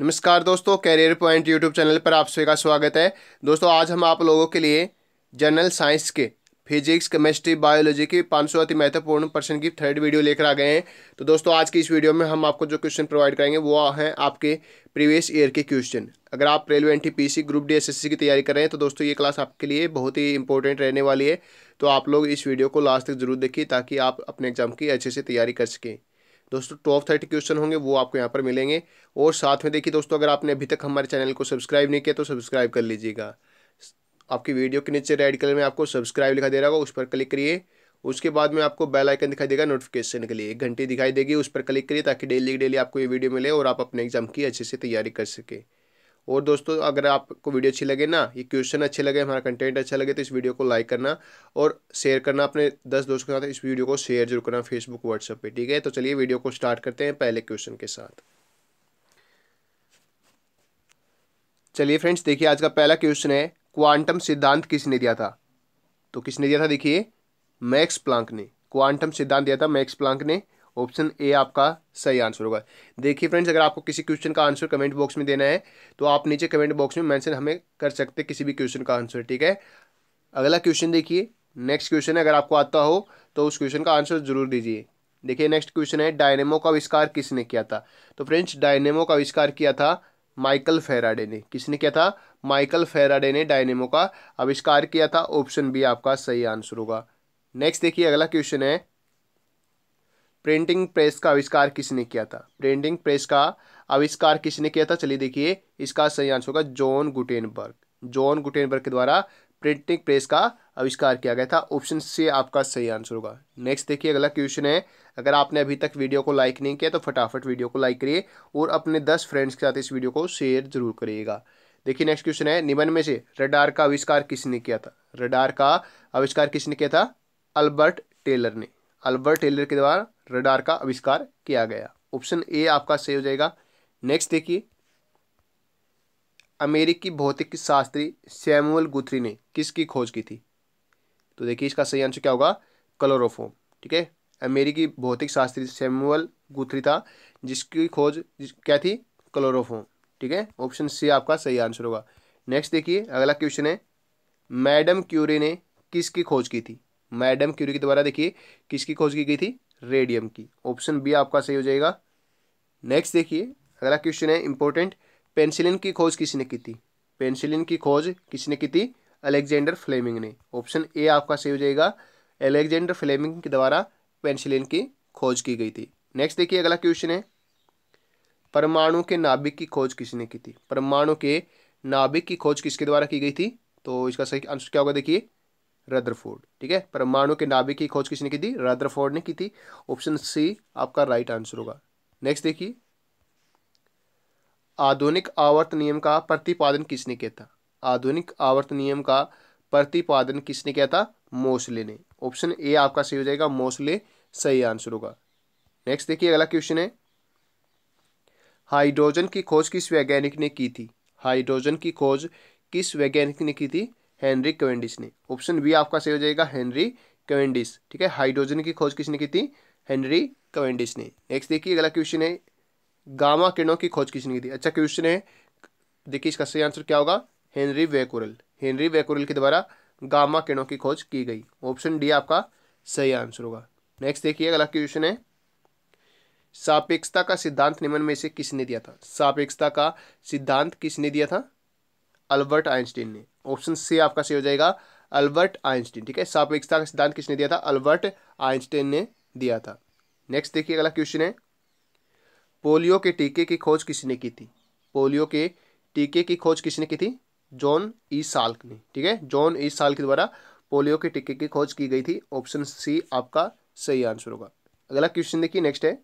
नमस्कार दोस्तों career point YouTube channel पर आप सभी का स्वागत है दोस्तों आज हम आप लोगों के लिए जनरल साइंस के फिजिक्स केमिस्ट्री बायोलॉजी के पाँच सौ अति महत्वपूर्ण प्रश्न की थर्ड वीडियो लेकर आ गए हैं तो दोस्तों आज की इस वीडियो में हम आपको जो क्वेश्चन प्रोवाइड करेंगे वो हैं आपके प्रीवियस ईयर के क्वेश्चन अगर आप railway C group D C की तैयारी कर रहे हैं तो दोस्तों ये क्लास आपके लिए बहुत ही इंपॉर्टेंट रहने वाली है तो आप लोग इस वीडियो को लास्ट तक जरूर देखिए ताकि आप अपने एग्जाम की अच्छे से तैयारी कर सकें दोस्तों टॉप थर्टी क्वेश्चन होंगे वो आपको यहाँ पर मिलेंगे और साथ में देखिए दोस्तों अगर आपने अभी तक हमारे चैनल को सब्सक्राइब नहीं किया तो सब्सक्राइब कर लीजिएगा आपकी वीडियो के नीचे रेड कलर में आपको सब्सक्राइब लिखा दे रहा होगा उस पर क्लिक करिए उसके बाद में आपको बेल आइकन दिखाई देगा नोटिफिकेशन के लिए एक घंटी दिखाई देगी उस पर क्लिक करिए ताकि डेली डेली आपको ये वीडियो मिले और आप अपने एग्जाम की अच्छे से तैयारी कर सकें और दोस्तों अगर आपको वीडियो अच्छी लगे ना ये क्वेश्चन अच्छे लगे हमारा कंटेंट अच्छा लगे तो इस वीडियो को लाइक करना और शेयर करना अपने दस दोस्तों के साथ इस वीडियो को शेयर जरूर करना फेसबुक व्हाट्सएप पे ठीक है तो चलिए वीडियो को स्टार्ट करते हैं पहले क्वेश्चन के साथ चलिए फ्रेंड्स देखिए आज का पहला क्वेश्चन है क्वांटम सिद्धांत किसने दिया था तो किसने दिया था देखिए मैक्स प्लांक ने क्वांटम सिद्धांत दिया था मैक्स प्लांक ने ऑप्शन ए आपका सही आंसर होगा देखिए फ्रेंड्स अगर आपको किसी क्वेश्चन का आंसर कमेंट बॉक्स में देना है तो आप नीचे कमेंट बॉक्स में मैंशन हमें कर सकते किसी भी क्वेश्चन का आंसर ठीक है अगला क्वेश्चन देखिए नेक्स्ट क्वेश्चन अगर आपको आता हो तो उस क्वेश्चन का आंसर जरूर दीजिए देखिए नेक्स्ट क्वेश्चन है डायनेमो का आविष्कार किसने किया था तो फ्रेंड्स डायनेमो का आविष्कार किया था माइकल फेराडे ने किसने किया था माइकल फेराडे ने डायनेमो का आविष्कार किया था ऑप्शन बी आपका सही आंसर होगा नेक्स्ट देखिए अगला क्वेश्चन है प्रिंटिंग प्रेस का आविष्कार किसने किया था प्रिंटिंग प्रेस का आविष्कार किसने किया था चलिए देखिए इसका सही आंसर होगा जॉन गुटेनबर्ग जॉन गुटेनबर्ग के द्वारा प्रिंटिंग प्रेस का आविष्कार किया गया था ऑप्शन से आपका सही आंसर होगा नेक्स्ट देखिए अगला क्वेश्चन है अगर आपने अभी तक वीडियो को लाइक नहीं किया तो फटाफट वीडियो को लाइक करिए और अपने दस फ्रेंड्स के साथ इस वीडियो को शेयर जरूर करिएगा देखिए नेक्स्ट क्वेश्चन है निबंध में से रडार का आविष्कार किसने किया था रडार का आविष्कार किसने किया था अल्बर्ट टेलर ने अल्बर्ट टेलर के द्वारा रडार का आविष्कार किया गया ऑप्शन ए आपका सही हो जाएगा नेक्स्ट देखिए अमेरिकी भौतिक शास्त्री सैमुअल गुथरी ने किसकी खोज की थी तो देखिए इसका सही आंसर क्या होगा कलोरोफोम ठीक है अमेरिकी भौतिक शास्त्री सैमुअल गुथरी था जिसकी खोज क्या थी क्लोरोफोम ठीक है ऑप्शन सी आपका सही आंसर होगा नेक्स्ट देखिए अगला क्वेश्चन है मैडम क्यूरी ने किसकी खोज की थी मैडम क्यूरी के द्वारा देखिए किसकी खोज की गई थी रेडियम की ऑप्शन बी आपका सही हो जाएगा नेक्स्ट देखिए अगला क्वेश्चन है इंपॉर्टेंट पेंसिलिन की खोज किसने की थी पेंसिलिन की खोज किसने की थी अलेक्जेंडर फ्लेमिंग ने ऑप्शन ए आपका सही हो जाएगा अलेक्जेंडर फ्लेमिंग के द्वारा पेंसिलिन की खोज की गई थी नेक्स्ट देखिए अगला क्वेश्चन है परमाणु के नाभिक की खोज किसने की थी परमाणु के नाभिक की खोज किसके द्वारा की गई थी तो इसका सही आंसर क्या होगा देखिए रदरफोर्ड ठीक है परमाणु के नाभिक की खोज किसने की थी रदरफोर्ड ने की थी ऑप्शन सी आपका राइट आंसर होगा नेक्स्ट देखिए आधुनिक आवर्त नियम का प्रतिपादन किसने किया था आधुनिक आवर्त नियम का प्रतिपादन किसने किया था मोसले ने ऑप्शन ए आपका सही हो जाएगा मोसले सही आंसर होगा नेक्स्ट देखिए अगला क्वेश्चन है हाइड्रोजन की खोज किस वैज्ञानिक ने की थी हाइड्रोजन की खोज किस वैज्ञानिक ने की थी हेनरी कवेंडिस ने ऑप्शन बी आपका सही हो जाएगा हेनरी कवेंडिस ठीक है हाइड्रोजन की खोज किसने की थी हेनरी कवेंडिस ने नेक्स्ट देखिए अगला क्वेश्चन है गामा किरणों की खोज किसने की थी अच्छा क्वेश्चन है देखिए इसका सही आंसर क्या होगा हेनरी वेकुरल हेनरी वेकुरल के द्वारा गामा किरणों की खोज की गई ऑप्शन डी आपका सही आंसर होगा नेक्स्ट देखिए अगला क्वेश्चन है सापेक्षता का सिद्धांत निम्न में से किसने दिया था सापेक्षता का सिद्धांत किसने दिया था अल्बर्ट आइंस्टीन ने ऑप्शन सी आपका सही हो जाएगा अल्बर्ट आइंस्टीन ठीक है सापेक्षता का सिद्धांत किसने दिया था अल्बर्ट आइंस्टीन ने दिया था नेक्स्ट देखिए अगला क्वेश्चन है पोलियो के टीके की खोज किसने की थी पोलियो के टीके की खोज किसने की थी जॉन ई साल्क ने ठीक है जॉन ई साल्क के द्वारा पोलियो के टीके की खोज की गई थी ऑप्शन सी आपका सही आंसर होगा अगला क्वेश्चन देखिए नेक्स्ट है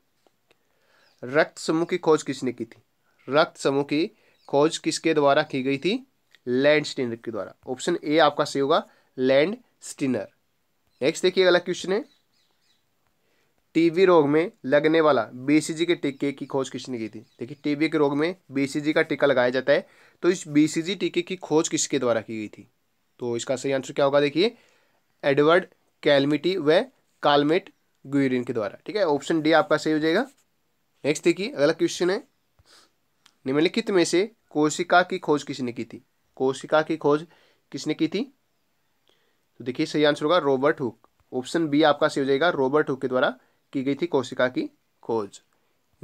रक्त समूह की खोज किसने की थी रक्त समूह की खोज किसके द्वारा की गई थी लैंड स्टिनर के द्वारा ऑप्शन ए आपका सही होगा लैंड स्टिनर नेक्स्ट देखिए अगला क्वेश्चन है टीबी रोग में लगने वाला बीसीजी के टीके की खोज किसने की थी देखिए टीबी के रोग में बीसीजी का टीका लगाया जाता है तो इस बीसीजी टीके की खोज किसके द्वारा की गई थी तो इसका सही आंसर क्या होगा देखिए एडवर्ड कैलमिटी व कालमेट ग्यूरिन के द्वारा ठीक है ऑप्शन डी आपका सही हो जाएगा नेक्स्ट देखिए अगला क्वेश्चन है निम्नलिखित में से कोशिका की खोज किसने की थी कोशिका की खोज किसने की थी तो देखिए सही आंसर होगा रॉबर्ट हुक ऑप्शन बी आपका सही हो जाएगा रॉबर्ट हुक के द्वारा की गई थी कोशिका की खोज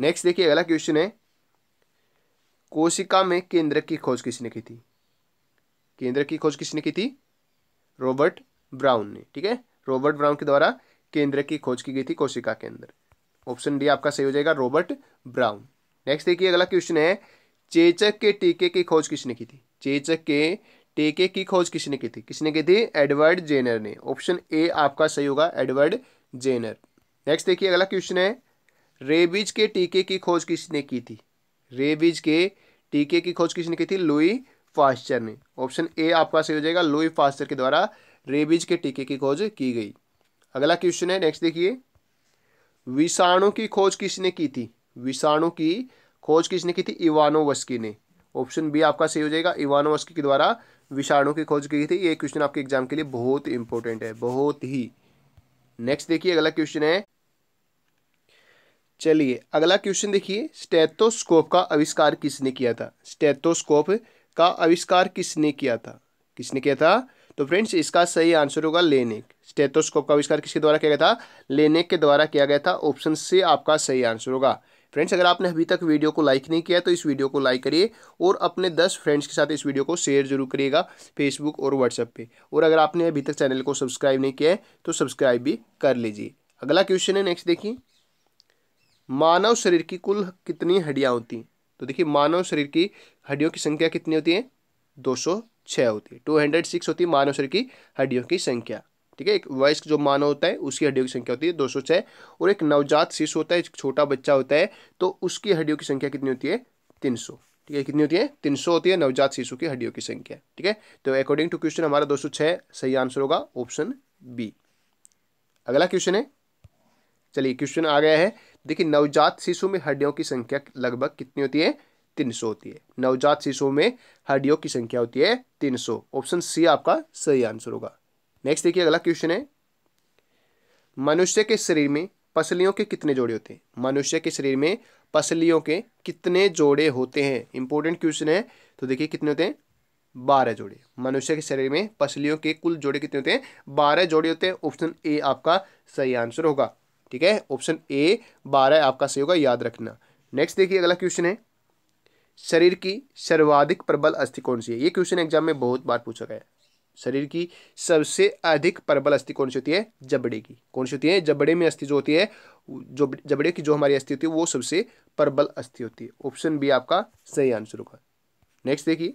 नेक्स्ट देखिए अगला क्वेश्चन है कोशिका में केंद्र की खोज किसने की थी केंद्र की खोज किसने की थी रॉबर्ट ब्राउन ने ठीक है रॉबर्ट ब्राउन के द्वारा केंद्र की खोज की गई थी कोशिका के अंदर ऑप्शन डी आपका सही हो जाएगा रॉबर्ट ब्राउन नेक्स्ट देखिए अगला क्वेश्चन है चेचक के टीके की खोज किसने की थी चेचक के टेके की खोज किसने की थी किसने की थी एडवर्ड जेनर ने ऑप्शन ए आपका सही होगा एडवर्ड जेनर नेक्स्ट देखिए अगला क्वेश्चन है रेबीज के टीके की खोज किसने की थी रेबीज के टीके की खोज किसने की थी लुई फास्टर ने ऑप्शन ए आपका सही हो जाएगा लुई फास्टर के द्वारा रेबीज के टीके की खोज की गई अगला क्वेश्चन है नेक्स्ट देखिए विषाणु की खोज किसने की थी विषाणु की खोज किसने की थी इवानोवस्की ने ऑप्शन बी आपका सही हो जाएगा इवानोवस्की के द्वारा विषाणु की खोज की थी ये क्वेश्चन आपके एग्जाम के लिए बहुत इंपॉर्टेंट है बहुत ही नेक्स्ट देखिए अगला क्वेश्चन है चलिए अगला क्वेश्चन देखिए स्टेथोस्कोप का आविष्कार किसने किया था स्टेथोस्कोप का आविष्कार किसने किया था किसने किया था तो फ्रेंड्स इसका सही आंसर होगा लेनेक स्टेथोस्कोप का आविष्कार किसके द्वारा किया गया था लेनेक के द्वारा किया गया था ऑप्शन सी आपका सही आंसर होगा फ्रेंड्स अगर आपने अभी तक वीडियो को लाइक नहीं किया तो इस वीडियो को लाइक करिए और अपने दस फ्रेंड्स के साथ इस वीडियो को शेयर जरूर करिएगा फेसबुक और व्हाट्सएप पे और अगर आपने अभी तक चैनल को सब्सक्राइब नहीं किया है तो सब्सक्राइब भी कर लीजिए अगला क्वेश्चन है नेक्स्ट देखिए मानव शरीर की कुल कितनी हड्डियाँ होती तो देखिए मानव शरीर की हड्डियों की संख्या कितनी होती है दो सौ छः होती है टू हंड्रेड सिक्स होती है मानव शरीर की हड्डियों की संख्या ठीक है एक वयस्क जो मानव होता है उसकी हड्डियों की संख्या होती है दो सौ और एक नवजात शिशु होता है एक छोटा बच्चा होता है तो उसकी हड्डियों की संख्या कितनी होती है तीन ठीक है कितनी होती है तीन सौ होती है नवजात शिशु की हड्डियों की संख्या ठीक है तो अकॉर्डिंग टू क्वेश्चन हमारा दो सौ छः सही आंसर होगा ऑप्शन बी अगला क्वेश्चन है चलिए क्वेश्चन आ गया है देखिए नवजात शिशु में हड्डियों की संख्या लगभग कितनी होती है तीन सौ होती है नवजात शिशु में हड्डियों की संख्या होती है तीन सौ ऑप्शन सी आपका सही आंसर होगा नेक्स्ट देखिए अगला क्वेश्चन है मनुष्य के शरीर में पसलियों के कितने जोड़े होते हैं मनुष्य के शरीर में पसलियों के कितने जोड़े होते हैं इंपॉर्टेंट क्वेश्चन है तो देखिए कितने होते हैं बारह जोड़े मनुष्य के शरीर में पसलियों के कुल जोड़े कितने होते हैं बारह जोड़े होते हैं ऑप्शन ए आपका सही आंसर होगा ठीक है ऑप्शन ए बारह आपका सही होगा याद रखना नेक्स्ट देखिए अगला क्वेश्चन है शरीर की सर्वाधिक प्रबल अस्थि कौन सी है ये क्वेश्चन एग्जाम में बहुत बार पूछा गया है शरीर की सबसे अधिक प्रबल अस्थि कौन सी होती है जबड़े की कौन सी होती है जबड़े में अस्थि जो होती है जो जबड़े की जो हमारी अस्थि होती है वो सबसे प्रबल अस्थि होती है ऑप्शन बी आपका सही आंसर होगा नेक्स्ट देखिए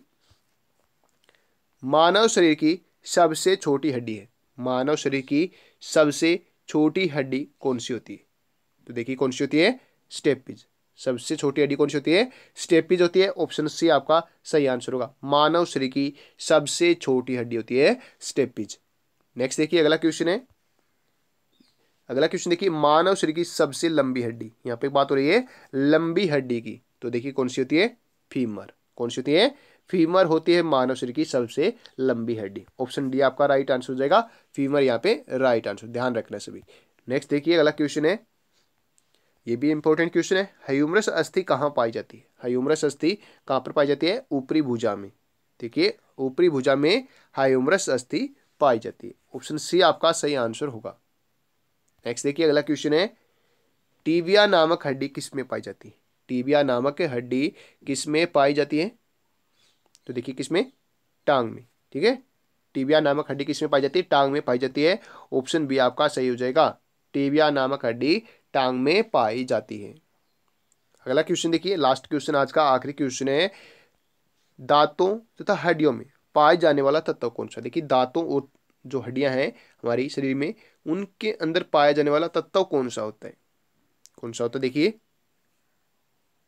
मानव शरीर की सबसे छोटी हड्डी है मानव शरीर की सबसे छोटी हड्डी कौन सी होती है तो देखिए कौन सी होती है स्टेपिज सबसे छोटी हड्डी कौन सी होती है स्टेपीज होती है ऑप्शन सी आपका सही आंसर होगा मानव शरीर की सबसे छोटी हड्डी होती है स्टेपीज नेक्स्ट देखिए अगला क्वेश्चन है अगला क्वेश्चन देखिए मानव शरीर की सबसे लंबी हड्डी यहाँ पे बात हो रही है लंबी हड्डी की तो देखिए कौन सी होती है फीमर कौन सी होती है फीमर होती है मानव शरीर की सबसे लंबी हड्डी ऑप्शन डी आपका राइट आंसर हो जाएगा फीमर यहाँ पे राइट आंसर ध्यान रखना सभी नेक्स्ट देखिए अगला क्वेश्चन है ये भी इंपॉर्टेंट क्वेश्चन है ह्यूमरस अस्थि कहाँ पाई जाती है ह्यूमरस अस्थि कहाँ पर पाई जाती है ऊपरी भुजा में ठीक है ऊपरी भुजा में ह्यूमरस अस्थि पाई जाती है ऑप्शन सी आपका सही आंसर होगा नेक्स्ट देखिए अगला क्वेश्चन है टीबिया नामक हड्डी किस में पाई जाती है टीबिया नामक हड्डी किस में पाई जाती है तो देखिए किस में टांग में ठीक है टीबिया नामक हड्डी किस में पाई जाती है टांग में पाई जाती है ऑप्शन बी आपका सही हो जाएगा टीबिया नामक हड्डी टांग में पाई जाती है अगला क्वेश्चन देखिए लास्ट क्वेश्चन आज का आखिरी क्वेश्चन है दांतों तथा हड्डियों में पाए जाने वाला तत्व कौन सा देखिए दांतों और जो हड्डियां हैं हमारे शरीर में उनके अंदर पाया जाने वाला तत्व कौन सा होता है कौन सा होता है देखिए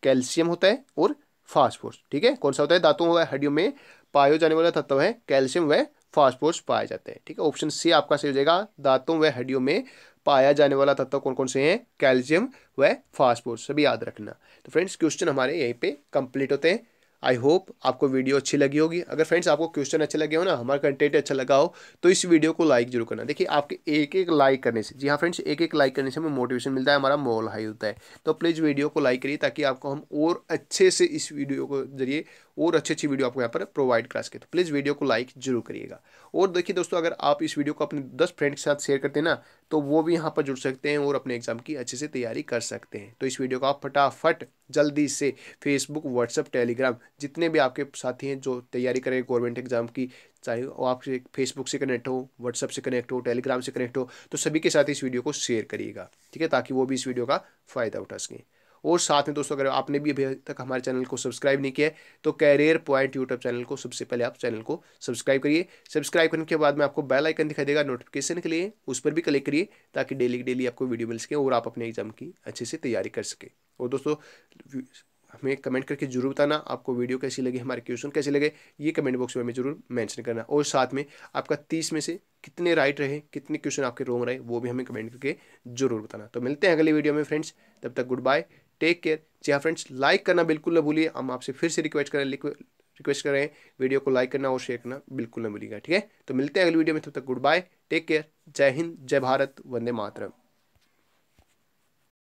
कैल्शियम होता है और फास्फोरस ठीक है कौन सा होता है दांतों व हड्डियों में पाए जाने वाला तत्व है कैल्शियम व फास्फोर्स पाए जाते हैं ठीक है ऑप्शन सी आपका सही हो जाएगा दांतों व हड्डियों में पाया जाने वाला तत्व कौन कौन से हैं कैल्शियम व फास्फोर्स सभी याद रखना तो फ्रेंड्स क्वेश्चन हमारे यहीं पे कंप्लीट होते हैं आई होप आपको वीडियो अच्छी लगी होगी अगर फ्रेंड्स आपको क्वेश्चन अच्छे लगे हो ना हमारा कंटेंट अच्छा लगा हो तो इस वीडियो को लाइक जरूर करना देखिए आपके एक एक लाइक करने से जी हाँ फ्रेंड्स एक एक लाइक करने से हमें मोटिवेशन मिलता है हमारा मॉल हाई होता है तो प्लीज़ वीडियो को लाइक करिए ताकि आपको हम और अच्छे से इस वीडियो को जरिए और अच्छी अच्छी वीडियो आपको यहाँ पर प्रोवाइड करा सके तो प्लीज़ वीडियो को लाइक जरूर करिएगा और देखिए दोस्तों अगर आप इस वीडियो को अपने दस फ्रेंड के साथ शेयर करते हैं ना तो वो भी यहाँ पर जुड़ सकते हैं और अपने एग्जाम की अच्छे से तैयारी कर सकते हैं तो इस वीडियो को आप फटाफट जल्दी से फेसबुक व्हाट्सअप टेलीग्राम जितने भी आपके साथी हैं जो तैयारी करें गवर्नमेंट एग्जाम की चाहे वो आप फेसबुक से कनेक्ट हो व्हाट्सअप से कनेक्ट हो टेलीग्राम से कनेक्ट हो तो सभी के साथ इस वीडियो को शेयर करिएगा ठीक है ताकि वो भी इस वीडियो का फ़ायदा उठा सकें और साथ में दोस्तों अगर आपने भी अभी तक हमारे चैनल को सब्सक्राइब नहीं किया है तो कैरियर पॉइंट यूट्यूब चैनल को सबसे पहले आप चैनल को सब्सक्राइब करिए सब्सक्राइब करने के बाद में आपको बेल आइकन दिखाई देगा नोटिफिकेशन के लिए उस पर भी क्लिक करिए ताकि डेली डेली आपको वीडियो मिल सके और आप अपने एग्जाम की अच्छे से तैयारी कर सके और दोस्तों हमें कमेंट करके जरूर बताना आपको वीडियो कैसी लगी हमारे क्वेश्चन कैसे लगे ये कमेंट बॉक्स में हमें जरूर मेंशन करना और साथ में आपका तीस में से कितने राइट रहे कितने क्वेश्चन आपके रोंग रहे वो भी हमें कमेंट करके जरूर बताना तो मिलते हैं अगले वीडियो में फ्रेंड्स तब तक गुड बाय टेक केयर जी हाँ फ्रेंड्स लाइक करना बिल्कुल ना भूलिए हम आपसे फिर से रिक्वेस्ट करें रिक्वेस्ट करें वीडियो को लाइक करना और शेयर करना बिल्कुल ना भूलिएगा ठीक है तो मिलते हैं अगली वीडियो में तब तक गुड बाय टेक केयर जय हिंद जय भारत वंदे मातरम